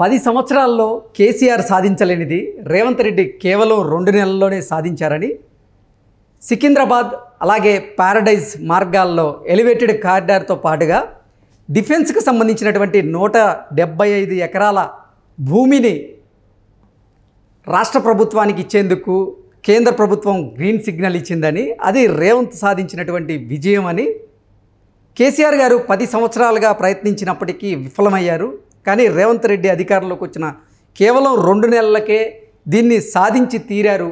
పది సంవత్సరాల్లో కేసీఆర్ సాధించలేనిది రేవంత్ రెడ్డి కేవలం రెండు నెలల్లోనే సాధించారని సికింద్రాబాద్ అలాగే పారడైజ్ మార్గాల్లో ఎలివేటెడ్ కారిడార్తో పాటుగా డిఫెన్స్కి సంబంధించినటువంటి నూట డెబ్బై ఐదు ఎకరాల భూమిని రాష్ట్ర ప్రభుత్వానికి ఇచ్చేందుకు కేంద్ర ప్రభుత్వం గ్రీన్ సిగ్నల్ ఇచ్చిందని అది రేవంత్ సాధించినటువంటి విజయం అని కేసీఆర్ గారు పది సంవత్సరాలుగా ప్రయత్నించినప్పటికీ విఫలమయ్యారు కానీ రేవంత్ రెడ్డి అధికారంలోకి వచ్చిన కేవలం రెండు నెలలకే దీన్ని సాధించి తీరారు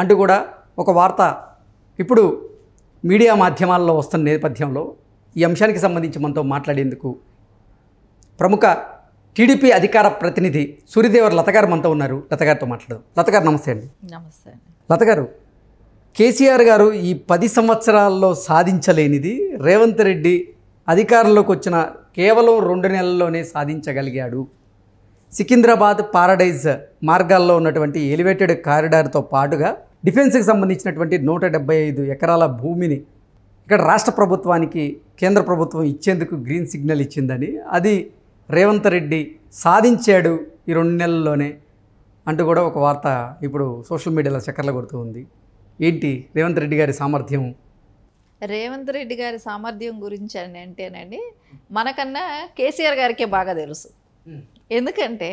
అంటూ కూడా ఒక వార్త ఇప్పుడు మీడియా మాధ్యమాల్లో వస్తున్న నేపథ్యంలో ఈ అంశానికి సంబంధించి మనతో మాట్లాడేందుకు ప్రముఖ టీడీపీ అధికార ప్రతినిధి సూర్యదేవర్ లతగారు మనతో ఉన్నారు లతగారితో మాట్లాడదాం లతగారు నమస్తే అండి నమస్తే లతగారు కేసీఆర్ గారు ఈ పది సంవత్సరాల్లో సాధించలేనిది రేవంత్ రెడ్డి అధికారంలోకి వచ్చిన కేవలం రెండు నెలల్లోనే సాధించగలిగాడు సికింద్రాబాద్ పారడైజ్ మార్గాల్లో ఉన్నటువంటి ఎలివేటెడ్ కారిడార్తో పాటుగా డిఫెన్స్కి సంబంధించినటువంటి నూట డెబ్బై ఐదు ఎకరాల భూమిని ఇక్కడ రాష్ట్ర ప్రభుత్వానికి కేంద్ర ప్రభుత్వం ఇచ్చేందుకు గ్రీన్ సిగ్నల్ ఇచ్చిందని అది రేవంత్ రెడ్డి సాధించాడు ఈ రెండు నెలల్లోనే అంటూ కూడా ఒక వార్త ఇప్పుడు సోషల్ మీడియాలో చక్కర్లు కొడుతూ ఉంది ఏంటి రేవంత్ రెడ్డి గారి సామర్థ్యం రేవంత్ రెడ్డి గారి సామర్థ్యం గురించి అని అంటేనండి మనకన్నా కేసీఆర్ గారికే బాగా తెలుసు ఎందుకంటే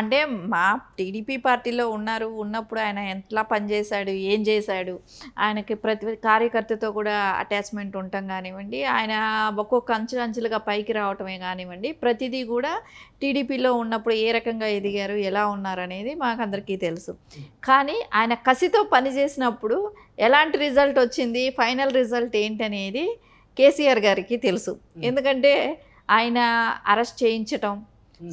అంటే మా టీడీపీ పార్టీలో ఉన్నారు ఉన్నప్పుడు ఆయన ఎట్లా పనిచేశాడు ఏం చేశాడు ఆయనకి ప్రతి కార్యకర్తతో కూడా అటాచ్మెంట్ ఉండటం కానివ్వండి ఆయన ఒక్కొక్క అంచులు అంచులుగా పైకి రావటమే కానివ్వండి ప్రతిదీ కూడా టీడీపీలో ఉన్నప్పుడు ఏ రకంగా ఎదిగారు ఎలా ఉన్నారనేది అందరికీ తెలుసు కానీ ఆయన కసితో పనిచేసినప్పుడు ఎలాంటి రిజల్ట్ వచ్చింది ఫైనల్ రిజల్ట్ ఏంటనేది కేసీఆర్ గారికి తెలుసు ఎందుకంటే ఆయన అరెస్ట్ చేయించటం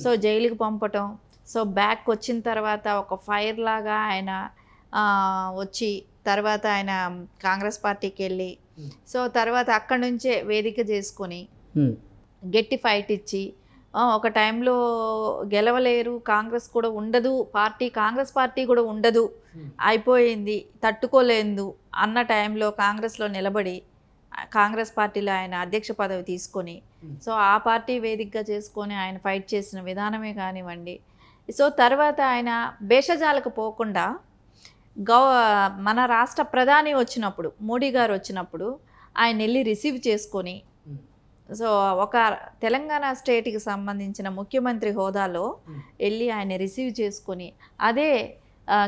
సో జైలుకి పంపటం సో బ్యాక్ వచ్చిన తర్వాత ఒక ఫైర్ లాగా ఆయన వచ్చి తర్వాత ఆయన కాంగ్రెస్ పార్టీకి వెళ్ళి సో తర్వాత అక్కడి నుంచే వేదిక చేసుకొని గట్టి ఫైట్ ఇచ్చి ఒక టైంలో గెలవలేరు కాంగ్రెస్ కూడా ఉండదు పార్టీ కాంగ్రెస్ పార్టీ కూడా ఉండదు అయిపోయింది తట్టుకోలేదు అన్న టైంలో కాంగ్రెస్లో నిలబడి కాంగ్రెస్ పార్టీలో ఆయన అధ్యక్ష పదవి తీసుకొని hmm. సో ఆ పార్టీ వేదికగా చేసుకొని ఆయన ఫైట్ చేసిన విధానమే కానివ్వండి సో తర్వాత ఆయన భేషజాలకు పోకుండా గౌ మన రాష్ట్ర ప్రధాని వచ్చినప్పుడు మోడీ గారు వచ్చినప్పుడు ఆయన వెళ్ళి రిసీవ్ చేసుకొని hmm. సో ఒక తెలంగాణ స్టేట్కి సంబంధించిన ముఖ్యమంత్రి హోదాలో hmm. వెళ్ళి ఆయన రిసీవ్ చేసుకొని అదే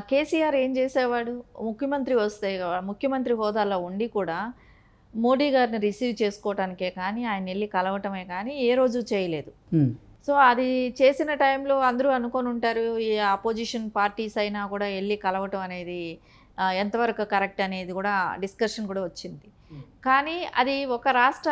కేసీఆర్ ఏం చేసేవాడు ముఖ్యమంత్రి వస్తే ముఖ్యమంత్రి హోదాలో ఉండి కూడా మోడీ గారిని రిసీవ్ చేసుకోవటానికే కానీ ఆయన వెళ్ళి కలవటమే కానీ ఏ రోజు చేయలేదు సో అది చేసిన టైంలో అందరూ అనుకొని ఉంటారు ఈ అపోజిషన్ పార్టీస్ అయినా కూడా వెళ్ళి కలవటం అనేది ఎంతవరకు కరెక్ట్ అనేది కూడా డిస్కషన్ కూడా వచ్చింది కానీ అది ఒక రాష్ట్ర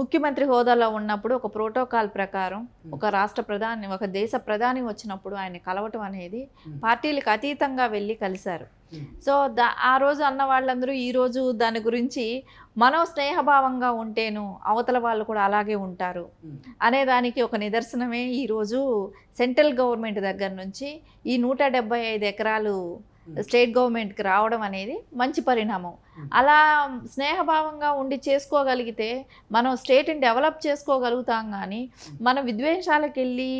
ముఖ్యమంత్రి హోదాలో ఉన్నప్పుడు ఒక ప్రోటోకాల్ ప్రకారం hmm. ఒక రాష్ట్ర ప్రధాని ఒక దేశ ప్రధాని వచ్చినప్పుడు ఆయన కలవటం అనేది hmm. పార్టీలకు అతీతంగా వెళ్ళి కలిశారు hmm. సో దా ఆ రోజు అన్న వాళ్ళందరూ ఈరోజు దాని గురించి మనం స్నేహభావంగా ఉంటేను అవతల వాళ్ళు కూడా అలాగే ఉంటారు అనే దానికి ఒక నిదర్శనమే ఈరోజు సెంట్రల్ గవర్నమెంట్ దగ్గర నుంచి ఈ నూట ఎకరాలు స్టేట్ గవర్నమెంట్కి రావడం అనేది మంచి పరిణామం అలా స్నేహభావంగా ఉండి చేసుకోగలిగితే మనం స్టేట్ని డెవలప్ చేసుకోగలుగుతాం కానీ మన విద్వేషాలకు వెళ్ళి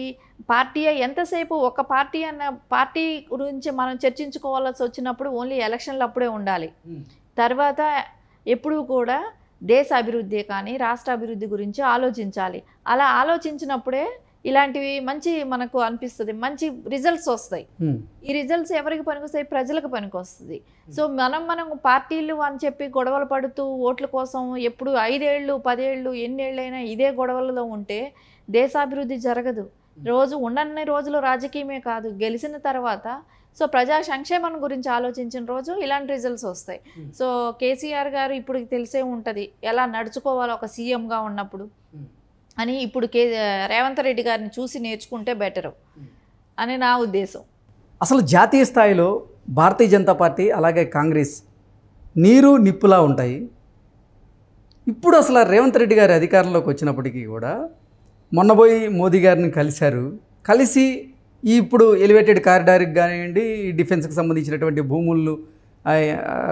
పార్టీ ఎంతసేపు ఒక పార్టీ అన్న పార్టీ గురించి మనం చర్చించుకోవాల్సి వచ్చినప్పుడు ఓన్లీ ఎలక్షన్లు అప్పుడే ఉండాలి తర్వాత ఎప్పుడూ కూడా దేశ అభివృద్ధి కానీ రాష్ట్ర అభివృద్ధి గురించి ఆలోచించాలి అలా ఆలోచించినప్పుడే ఇలాంటివి మంచి మనకు అనిపిస్తుంది మంచి రిజల్ట్స్ వస్తాయి ఈ రిజల్ట్స్ ఎవరికి పనికొస్తాయి ప్రజలకు పనికొస్తుంది సో మనం మనం పార్టీలు అని చెప్పి గొడవలు పడుతూ ఓట్ల కోసం ఎప్పుడు ఐదేళ్ళు పదేళ్ళు ఎన్నేళ్ళైనా ఇదే గొడవలలో ఉంటే దేశాభివృద్ధి జరగదు రోజు ఉండని రోజులు రాజకీయమే కాదు గెలిచిన తర్వాత సో ప్రజా సంక్షేమం గురించి ఆలోచించిన రోజు ఇలాంటి రిజల్ట్స్ వస్తాయి సో కేసీఆర్ గారు ఇప్పుడు తెలిసే ఉంటుంది ఎలా నడుచుకోవాలో ఒక సీఎంగా ఉన్నప్పుడు అని ఇప్పుడు కే రేవంత్ రెడ్డి గారిని చూసి నేర్చుకుంటే బెటర్ అని నా ఉద్దేశం అసలు జాతీయ స్థాయిలో భారతీయ జనతా పార్టీ అలాగే కాంగ్రెస్ నీరు నిప్పులా ఉంటాయి ఇప్పుడు అసలు రేవంత్ రెడ్డి గారి అధికారంలోకి వచ్చినప్పటికీ కూడా మొన్నబోయి మోదీ గారిని కలిశారు కలిసి ఈ ఇప్పుడు ఎలివేటెడ్ కారిడార్కి కానివ్వండి ఈ డిఫెన్స్కి సంబంధించినటువంటి భూములు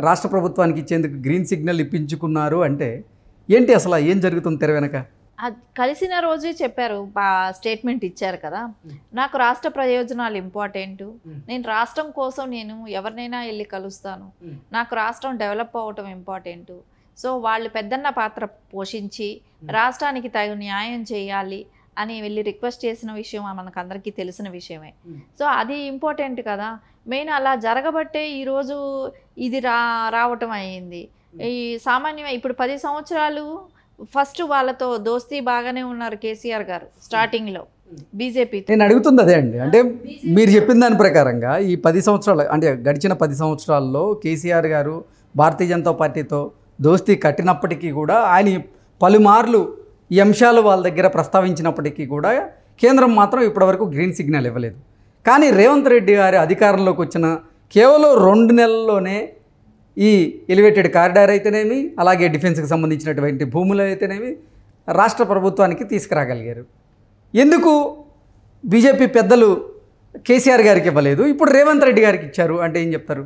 రాష్ట్ర ప్రభుత్వానికి ఇచ్చేందుకు గ్రీన్ సిగ్నల్ ఇప్పించుకున్నారు అంటే ఏంటి అసలు ఏం జరుగుతుంది తెర వెనక కలిసిన రోజే చెప్పారు స్టేట్మెంట్ ఇచ్చారు కదా నాకు రాష్ట్ర ప్రయోజనాలు ఇంపార్టెంట్ నేను రాష్ట్రం కోసం నేను ఎవరినైనా వెళ్ళి కలుస్తాను నాకు రాష్ట్రం డెవలప్ అవ్వటం ఇంపార్టెంట్ సో వాళ్ళు పెద్దన్న పాత్ర పోషించి రాష్ట్రానికి తగు న్యాయం చేయాలి అని వెళ్ళి రిక్వెస్ట్ చేసిన విషయం మనకు అందరికీ తెలిసిన విషయమే సో అది ఇంపార్టెంట్ కదా మెయిన్ అలా జరగబట్టే ఈరోజు ఇది రా రావటం అయింది ఈ సామాన్యమే ఇప్పుడు పది సంవత్సరాలు ఫస్ట్ వాళ్ళతో దోస్తీ బాగానే ఉన్నారు కేసీఆర్ గారు స్టార్టింగ్లో బీజేపీ నేను అడుగుతుంది అదే అండి అంటే మీరు చెప్పిన దాని ప్రకారంగా ఈ పది సంవత్సరాలు అంటే గడిచిన పది సంవత్సరాల్లో కేసీఆర్ గారు భారతీయ జనతా పార్టీతో దోస్తీ కట్టినప్పటికీ కూడా ఆయన పలుమార్లు ఈ అంశాలు వాళ్ళ దగ్గర ప్రస్తావించినప్పటికీ కూడా కేంద్రం మాత్రం ఇప్పటివరకు గ్రీన్ సిగ్నల్ ఇవ్వలేదు కానీ రేవంత్ రెడ్డి గారి అధికారంలోకి వచ్చిన కేవలం రెండు నెలల్లోనే ఈ ఎలివేటెడ్ కారిడార్ అయితేనేమి అలాగే డిఫెన్స్కి సంబంధించినటువంటి భూములు అయితేనేమి రాష్ట్ర ప్రభుత్వానికి తీసుకురాగలిగారు ఎందుకు బీజేపీ పెద్దలు కేసీఆర్ గారికి ఇవ్వలేదు ఇప్పుడు రేవంత్ రెడ్డి గారికి ఇచ్చారు అంటే ఏం చెప్తారు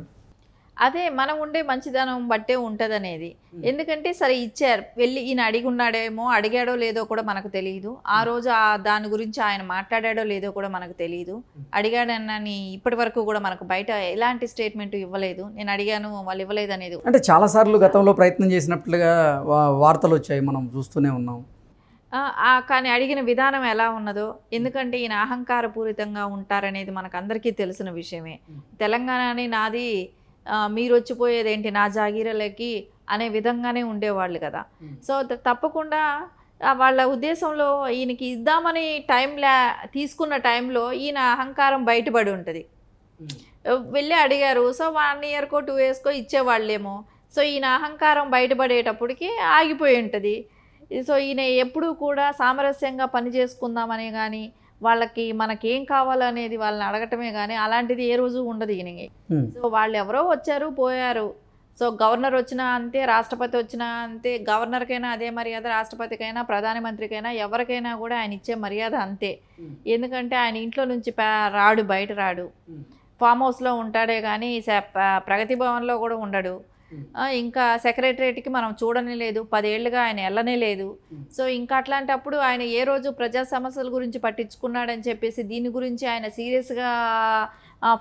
అదే మనం ఉండే మంచిదనం బట్టే ఉంటుంది అనేది ఎందుకంటే సరే ఇచ్చారు వెళ్ళి ఈయన అడిగి ఉన్నాడేమో అడిగాడో లేదో కూడా మనకు తెలియదు ఆ రోజు ఆ దాని గురించి ఆయన మాట్లాడాడో లేదో కూడా మనకు తెలియదు అడిగాడనని ఇప్పటి వరకు కూడా మనకు బయట ఎలాంటి స్టేట్మెంట్ ఇవ్వలేదు నేను అడిగాను వాళ్ళు ఇవ్వలేదు అనేది అంటే సార్లు గతంలో ప్రయత్నం చేసినట్లుగా వార్తలు వచ్చాయి మనం చూస్తూనే ఉన్నాం కానీ అడిగిన విధానం ఎలా ఉన్నదో ఎందుకంటే ఈయన అహంకారపూరితంగా ఉంటారనేది మనకు అందరికీ తెలిసిన విషయమే తెలంగాణ నాది మీరు వచ్చిపోయేది ఏంటి నా జాగీరలకి అనే విధంగానే ఉండేవాళ్ళు కదా సో తప్పకుండా వాళ్ళ ఉద్దేశంలో ఈయనకి ఇద్దామని టైం లే తీసుకున్న టైంలో ఈయన అహంకారం బయటపడి ఉంటుంది వెళ్ళి అడిగారు సో వన్ ఇయర్కో టూ ఇయర్స్కో ఇచ్చేవాళ్ళేమో సో ఈయన అహంకారం బయటపడేటప్పటికి ఆగిపోయి ఉంటుంది సో ఈయన ఎప్పుడూ కూడా సామరస్యంగా పని చేసుకుందామనే కానీ వాళ్ళకి మనకేం కావాలనేది వాళ్ళని అడగటమే కానీ అలాంటిది ఏ రోజు ఉండదు ఈయన సో వాళ్ళు ఎవరో వచ్చారు పోయారు సో గవర్నర్ వచ్చినా అంతే రాష్ట్రపతి వచ్చినా అంతే గవర్నర్కైనా అదే మర్యాద రాష్ట్రపతికైనా ప్రధానమంత్రికైనా ఎవరికైనా కూడా ఆయన ఇచ్చే మర్యాద అంతే ఎందుకంటే ఆయన ఇంట్లో నుంచి రాడు బయట రాడు ఫామ్ హౌస్లో ఉంటాడే కానీ ప్రగతి భవన్లో కూడా ఉండడు ఇంకా సెక్రటరేట్కి మనం చూడనే లేదు పదేళ్లుగా ఆయన వెళ్ళనే లేదు సో ఇంకా అట్లాంటప్పుడు ఆయన ఏ రోజు ప్రజా సమస్యల గురించి పట్టించుకున్నాడని చెప్పేసి దీని గురించి ఆయన సీరియస్గా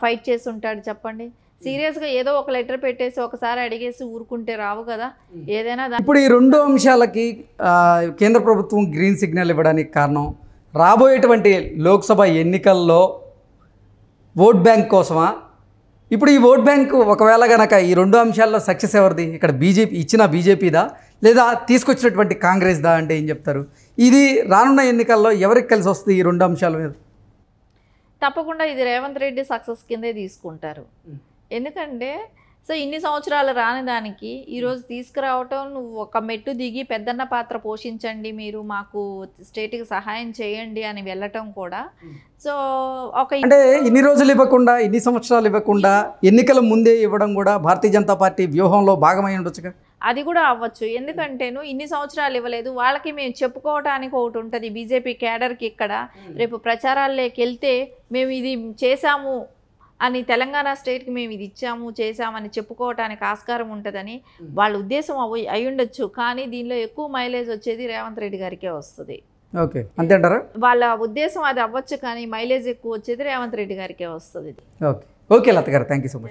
ఫైట్ చేసి ఉంటాడు చెప్పండి సీరియస్గా ఏదో ఒక లెటర్ పెట్టేసి ఒకసారి అడిగేసి ఊరుకుంటే రావు కదా ఏదైనా ఇప్పుడు ఈ రెండు అంశాలకి కేంద్ర ప్రభుత్వం గ్రీన్ సిగ్నల్ ఇవ్వడానికి కారణం రాబోయేటువంటి లోక్సభ ఎన్నికల్లో ఓట్ బ్యాంక్ కోసమా ఇప్పుడు ఈ ఓట్ బ్యాంక్ ఒకవేళ కనుక ఈ రెండు అంశాల్లో సక్సెస్ ఎవరిది ఇక్కడ బీజేపీ ఇచ్చిన బీజేపీదా లేదా తీసుకొచ్చినటువంటి కాంగ్రెస్ దా అంటే ఏం చెప్తారు ఇది రానున్న ఎన్నికల్లో ఎవరికి కలిసి వస్తుంది ఈ రెండు అంశాల మీద తప్పకుండా ఇది రేవంత్ రెడ్డి సక్సెస్ కిందే తీసుకుంటారు ఎందుకంటే సో ఇన్ని సంవత్సరాలు రాని దానికి ఈరోజు hmm. తీసుకురావటం నువ్వు ఒక మెట్టు దిగి పెద్దన్న పాత్ర పోషించండి మీరు మాకు స్టేట్కి సహాయం చేయండి అని వెళ్ళటం కూడా hmm. సో ఒక అంటే ఇన్ని రోజులు ఇవ్వకుండా ఇన్ని సంవత్సరాలు ఇవ్వకుండా hmm. ఎన్నికల ముందే ఇవ్వడం కూడా భారతీయ జనతా పార్టీ వ్యూహంలో భాగమై ఉండొచ్చుగా అది కూడా అవ్వచ్చు ఎందుకంటేను ఇన్ని సంవత్సరాలు ఇవ్వలేదు వాళ్ళకి మేము చెప్పుకోవటానికి ఒకటి ఉంటుంది బీజేపీ క్యాడర్కి ఇక్కడ రేపు ప్రచారాల్లోకి వెళ్తే మేము ఇది చేశాము అని తెలంగాణ స్టేట్కి మేము ఇది ఇచ్చాము చేసామని చెప్పుకోవటానికి ఆస్కారం ఉంటుందని వాళ్ళ ఉద్దేశం అయి అయ్యుండొచ్చు కానీ దీనిలో ఎక్కువ మైలేజ్ వచ్చేది రేవంత్ రెడ్డి గారికే వస్తుంది ఓకే అంటారా వాళ్ళ ఉద్దేశం అది అవ్వచ్చు కానీ మైలేజ్ ఎక్కువ వచ్చేది రేవంత్ రెడ్డి గారికే వస్తుంది ఓకే ఓకే లత గారు థ్యాంక్ యూ సో మచ్